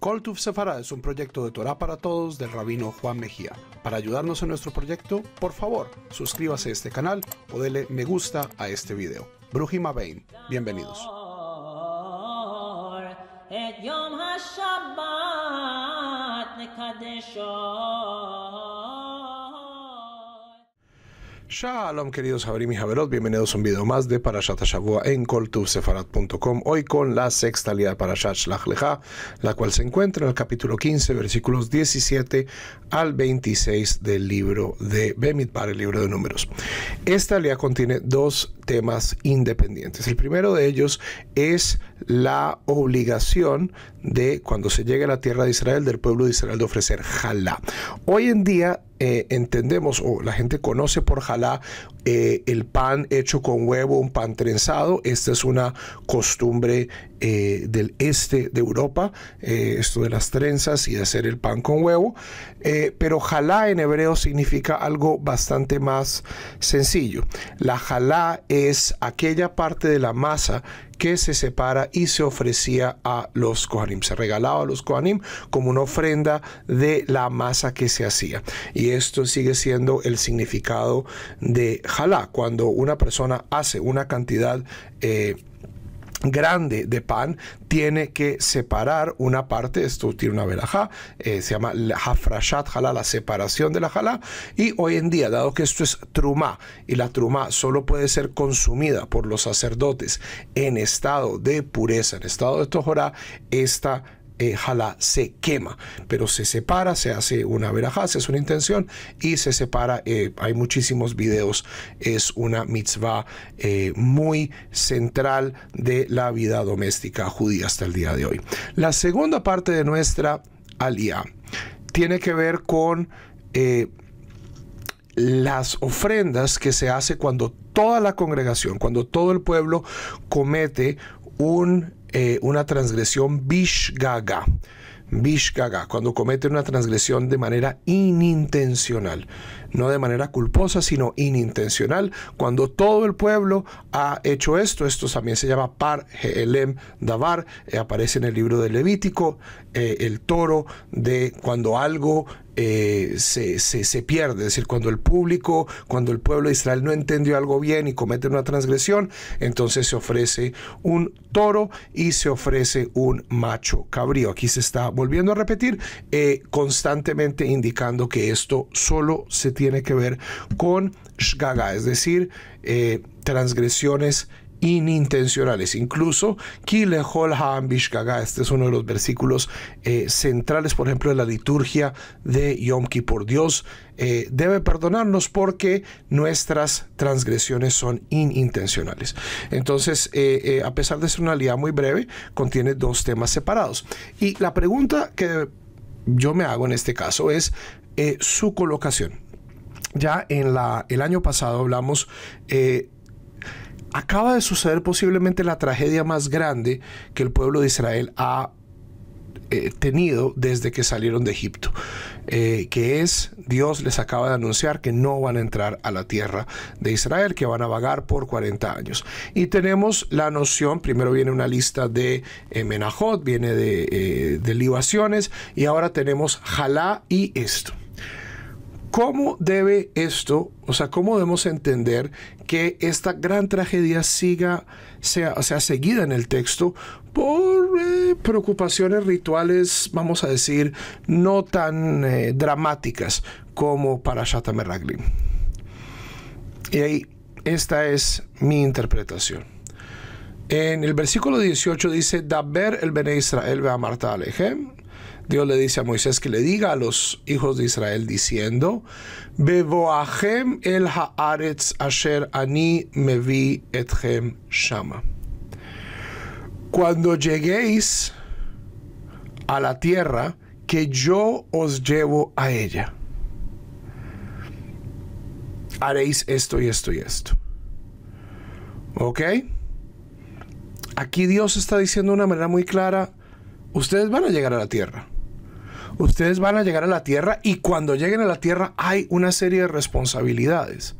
Call to es un proyecto de Torah para todos del rabino Juan Mejía. Para ayudarnos en nuestro proyecto, por favor, suscríbase a este canal o dele me gusta a este video. Brujima Bain, bienvenidos. Shalom queridos Abrim y Javerot, bienvenidos a un video más de Parashat Shavua en koltuvsefarat.com Hoy con la sexta alía de Parashat Shlach Leja, la cual se encuentra en el capítulo 15, versículos 17 al 26 del libro de Bemidbar, el libro de números. Esta alía contiene dos temas independientes. El primero de ellos es la obligación de cuando se llegue a la tierra de Israel, del pueblo de Israel, de ofrecer jalá. Hoy en día eh, entendemos o la gente conoce por jalá eh, el pan hecho con huevo, un pan trenzado. Esta es una costumbre eh, del este de Europa, eh, esto de las trenzas y de hacer el pan con huevo, eh, pero jalá en hebreo significa algo bastante más sencillo. La jalá es aquella parte de la masa que se separa y se ofrecía a los Kohanim. Se regalaba a los Kohanim como una ofrenda de la masa que se hacía. Y esto sigue siendo el significado de jalá. Cuando una persona hace una cantidad grande de pan tiene que separar una parte, esto tiene una verajá, eh, se llama la hafrashat la separación de la halá, y hoy en día, dado que esto es trumá, y la trumá solo puede ser consumida por los sacerdotes en estado de pureza, en estado de tojorá, esta eh, se quema, pero se separa, se hace una verajá, se una intención y se separa. Eh, hay muchísimos videos, es una mitzvah eh, muy central de la vida doméstica judía hasta el día de hoy. La segunda parte de nuestra alía tiene que ver con eh, las ofrendas que se hace cuando toda la congregación, cuando todo el pueblo comete un eh, una transgresión bishgaga. Bishgaga, cuando comete una transgresión de manera inintencional, no de manera culposa, sino inintencional. Cuando todo el pueblo ha hecho esto, esto también se llama par elem davar, eh, aparece en el libro de Levítico, eh, el toro de cuando algo eh, se, pierde. Es decir, cuando el público, cuando el pueblo de Israel no entendió algo bien y comete una transgresión, entonces se ofrece un toro y se ofrece un macho cabrío. Aquí se está volviendo a repetir, eh, constantemente indicando que esto solo se tiene que ver con shgaga, es decir, eh, transgresiones inintencionales. Incluso, este es uno de los versículos eh, centrales, por ejemplo, de la liturgia de Yom Kippur. Dios eh, debe perdonarnos porque nuestras transgresiones son inintencionales. Entonces, eh, a pesar de ser una lia muy breve, contiene dos temas separados. Y la pregunta que yo me hago en este caso es su colocación. Ya en la, el año pasado hablamos acaba de suceder posiblemente la tragedia más grande que el pueblo de Israel ha eh, tenido desde que salieron de Egipto, eh, que es Dios les acaba de anunciar que no van a entrar a la tierra de Israel, que van a vagar por 40 años. Y tenemos la noción, primero viene una lista de Menahot, Menajot, viene de, eh, de libaciones, y ahora tenemos Jalá y esto. ¿Cómo debe esto, o sea, cómo debemos entender que esta gran tragedia siga, sea, sea seguida en el texto por eh, preocupaciones rituales, vamos a decir, no tan eh, dramáticas como para Shata Y ahí, esta es mi interpretación. En el versículo 18 dice, Daber el Bene Israel ve a Marta Alejem Dios le dice a Moisés que le diga a los hijos de Israel diciendo, el haaretz asher ani mevi shama. Cuando lleguéis a la tierra que yo os llevo a ella, haréis esto y esto y esto. ¿Ok? Aquí Dios está diciendo de una manera muy clara, ustedes van a llegar a la tierra ustedes van a llegar a la tierra y cuando lleguen a la tierra hay una serie de responsabilidades.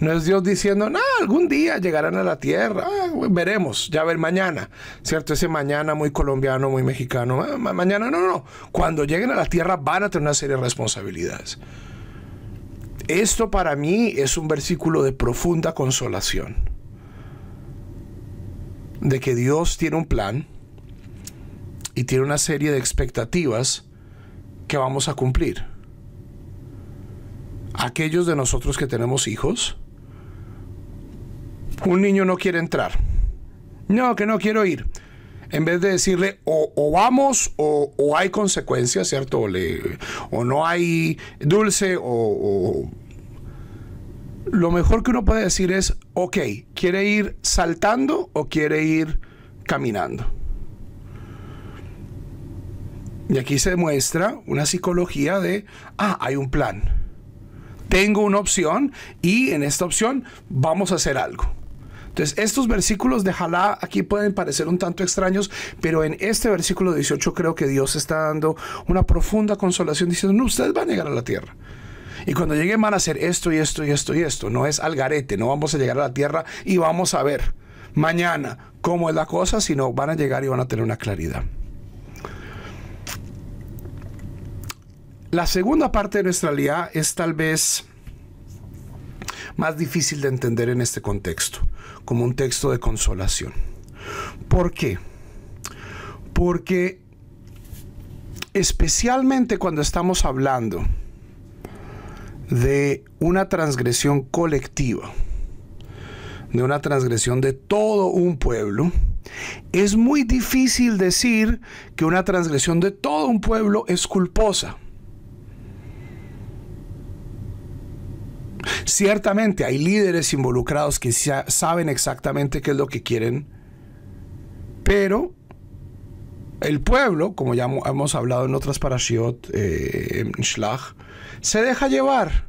No es Dios diciendo, no, algún día llegarán a la tierra, ah, veremos, ya ver mañana, ¿cierto? Ese mañana muy colombiano, muy mexicano, ah, mañana no, no. Cuando lleguen a la tierra van a tener una serie de responsabilidades. Esto para mí es un versículo de profunda consolación, de que Dios tiene un plan y tiene una serie de expectativas que vamos a cumplir. Aquellos de nosotros que tenemos hijos, un niño no quiere entrar. No, que no quiero ir. En vez de decirle o, vamos o, hay consecuencias, ¿cierto? O, o no hay dulce o lo mejor que uno puede decir es, ok, ¿quiere ir saltando o quiere ir caminando? Y aquí se muestra una psicología de, ah, hay un plan. Tengo una opción y en esta opción vamos a hacer algo. Entonces, estos versículos de Jalá aquí pueden parecer un tanto extraños, pero en este versículo 18 creo que Dios está dando una profunda consolación diciendo, no, ustedes van a llegar a la tierra. Y cuando lleguen van a hacer esto y esto y esto y esto. No es al garete, no vamos a llegar a la tierra y vamos a ver mañana cómo es la cosa, sino van a llegar y van a tener una claridad. La segunda parte de nuestra ley es tal vez más difícil de entender en este contexto, como un texto de consolación. ¿Por qué? Porque especialmente cuando estamos hablando de una transgresión colectiva, de una transgresión de todo un pueblo, es muy difícil decir que una transgresión de todo un pueblo es culposa. Ciertamente hay líderes involucrados que saben exactamente qué es lo que quieren, pero el pueblo, como ya hemos hablado en otras parashiot, eh, se deja llevar.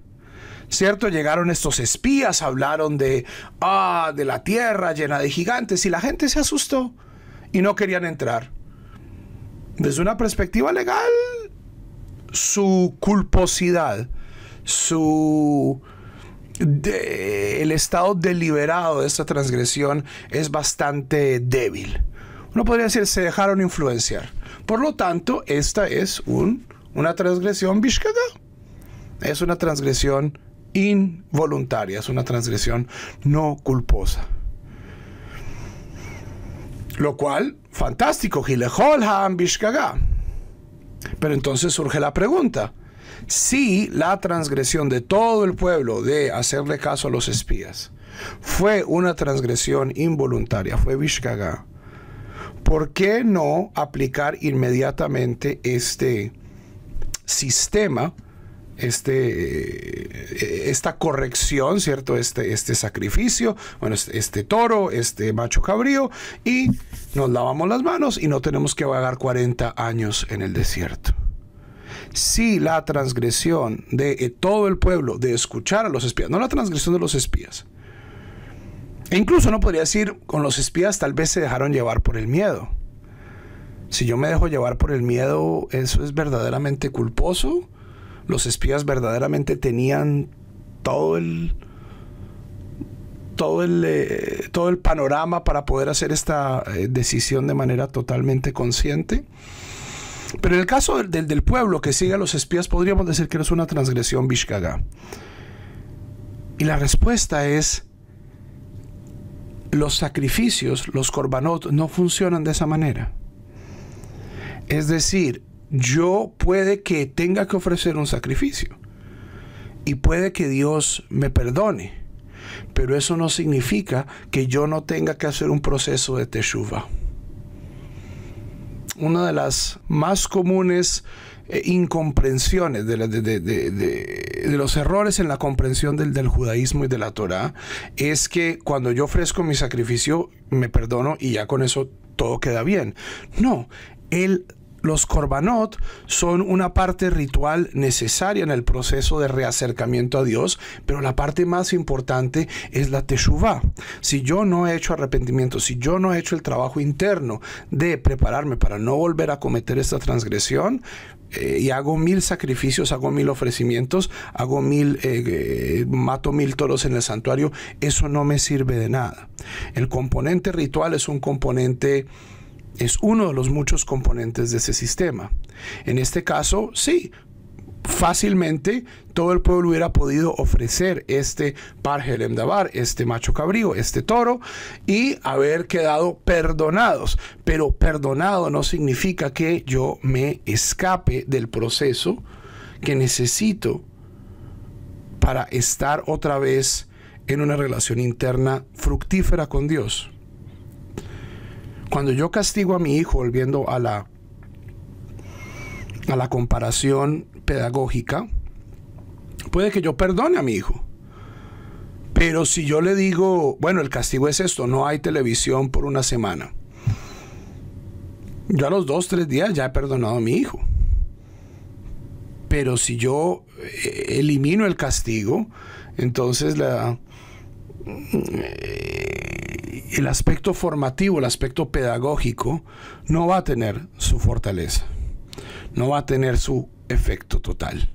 ¿Cierto? Llegaron estos espías, hablaron de, ah, de la tierra llena de gigantes y la gente se asustó y no querían entrar. Desde una perspectiva legal, su culposidad, su el estado deliberado de esta transgresión es bastante débil. Uno podría decir, se dejaron influenciar. Por lo tanto, esta es una transgresión bishkaga. Es una transgresión involuntaria, es una transgresión no culposa. Lo cual, fantástico, Gilejol Bishkaga. Pero entonces surge la pregunta, si la transgresión de todo el pueblo de hacerle caso a los espías fue una transgresión involuntaria, fue Vishkaga, ¿por qué no aplicar inmediatamente este sistema? este, eh, esta corrección, ¿cierto? Este, este sacrificio, bueno, este, este, toro, este macho cabrío, y nos lavamos las manos y no tenemos que vagar 40 años en el desierto si la transgresión de eh, todo el pueblo de escuchar a los espías, no la transgresión de los espías, e incluso no podría decir, con los espías tal vez se dejaron llevar por el miedo. Si yo me dejo llevar por el miedo, ¿eso es verdaderamente culposo? ¿Los espías verdaderamente tenían todo el, todo el, eh, panorama para poder hacer esta eh, decisión de manera totalmente consciente? Pero en el caso del, pueblo que sigue a los espías, podríamos decir que es una transgresión Vishkaga. Y la respuesta es, los sacrificios, los korbanot, no funcionan de esa manera. Es decir, yo puede que tenga que ofrecer un sacrificio y puede que Dios me perdone, pero eso no significa que yo no tenga que hacer un proceso de teshuva una de las más comunes eh, incomprensiones, de, los errores en la comprensión del, del judaísmo y de la Torá, es que cuando yo ofrezco mi sacrificio, me perdono y ya con eso todo queda bien. No, él los korbanot son una parte ritual necesaria en el proceso de reacercamiento a Dios, pero la parte más importante es la teshuvah. Si yo no he hecho arrepentimiento, si yo no he hecho el trabajo interno de prepararme para no volver a cometer esta transgresión, eh, y hago mil sacrificios, hago mil ofrecimientos, hago mil, eh, eh, mato mil toros en el santuario, eso no me sirve de nada. El componente ritual es un componente es uno de los muchos componentes de ese sistema. En este caso, sí, fácilmente todo el pueblo hubiera podido ofrecer este Jerem Dabar, este macho cabrío, este toro, y haber quedado perdonados. Pero perdonado no significa que yo me escape del proceso que necesito para estar otra vez en una relación interna fructífera con Dios. Cuando yo castigo a mi hijo, volviendo a la, a la comparación pedagógica, puede que yo perdone a mi hijo. Pero si yo le digo, bueno, el castigo es esto, no hay televisión por una semana. Yo a los dos, tres días ya he perdonado a mi hijo. Pero si yo eh, elimino el castigo, entonces la, eh, el aspecto formativo, el aspecto pedagógico, no va a tener su fortaleza, no va a tener su efecto total.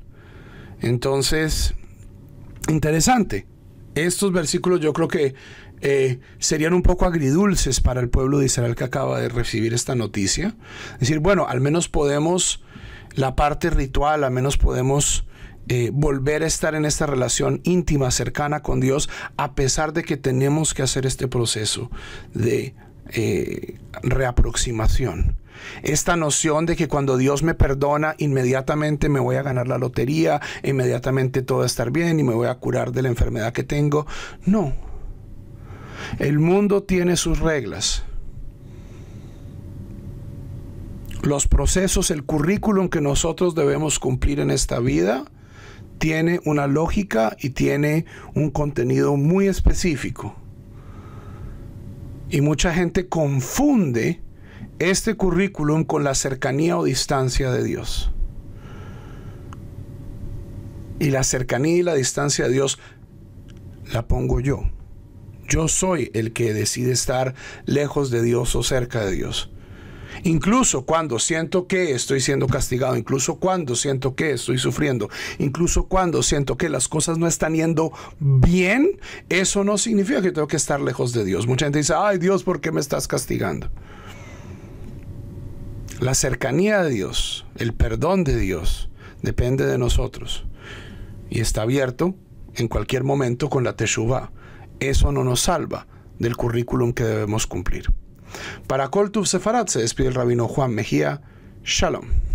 Entonces, interesante. Estos versículos yo creo que eh, serían un poco agridulces para el pueblo de Israel que acaba de recibir esta noticia. Es decir, bueno, al menos podemos la parte ritual, al menos podemos eh, volver a estar en esta relación íntima, cercana con Dios, a pesar de que tenemos que hacer este proceso de eh, reaproximación. Esta noción de que cuando Dios me perdona, inmediatamente me voy a ganar la lotería, inmediatamente todo va a estar bien y me voy a curar de la enfermedad que tengo. No. El mundo tiene sus reglas. Los procesos, el currículum que nosotros debemos cumplir en esta vida tiene una lógica y tiene un contenido muy específico. Y mucha gente confunde este currículum con la cercanía o distancia de Dios. Y la cercanía y la distancia de Dios la pongo yo. Yo soy el que decide estar lejos de Dios o cerca de Dios. Incluso cuando siento que estoy siendo castigado, incluso cuando siento que estoy sufriendo, incluso cuando siento que las cosas no están yendo bien, eso no significa que tengo que estar lejos de Dios. Mucha gente dice, ay Dios, ¿por qué me estás castigando? La cercanía de Dios, el perdón de Dios, depende de nosotros y está abierto en cualquier momento con la Teshuvah. Eso no nos salva del currículum que debemos cumplir. Para Coltus Sefarat se despide el rabino Juan Mejía. Shalom.